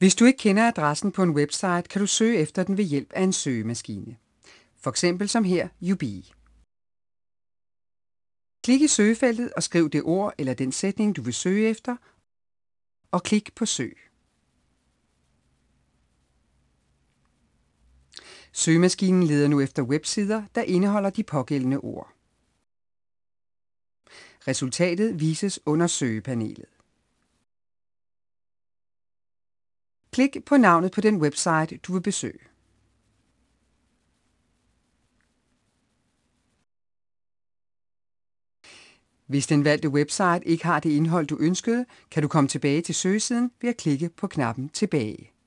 Hvis du ikke kender adressen på en website, kan du søge efter den ved hjælp af en søgemaskine. For eksempel som her, Youbee. Klik i søgefeltet og skriv det ord eller den sætning, du vil søge efter, og klik på Søg. Søgemaskinen leder nu efter websider, der indeholder de pågældende ord. Resultatet vises under søgepanelet. Klik på navnet på den website, du vil besøge. Hvis den valgte website ikke har det indhold, du ønskede, kan du komme tilbage til søgesiden ved at klikke på knappen Tilbage.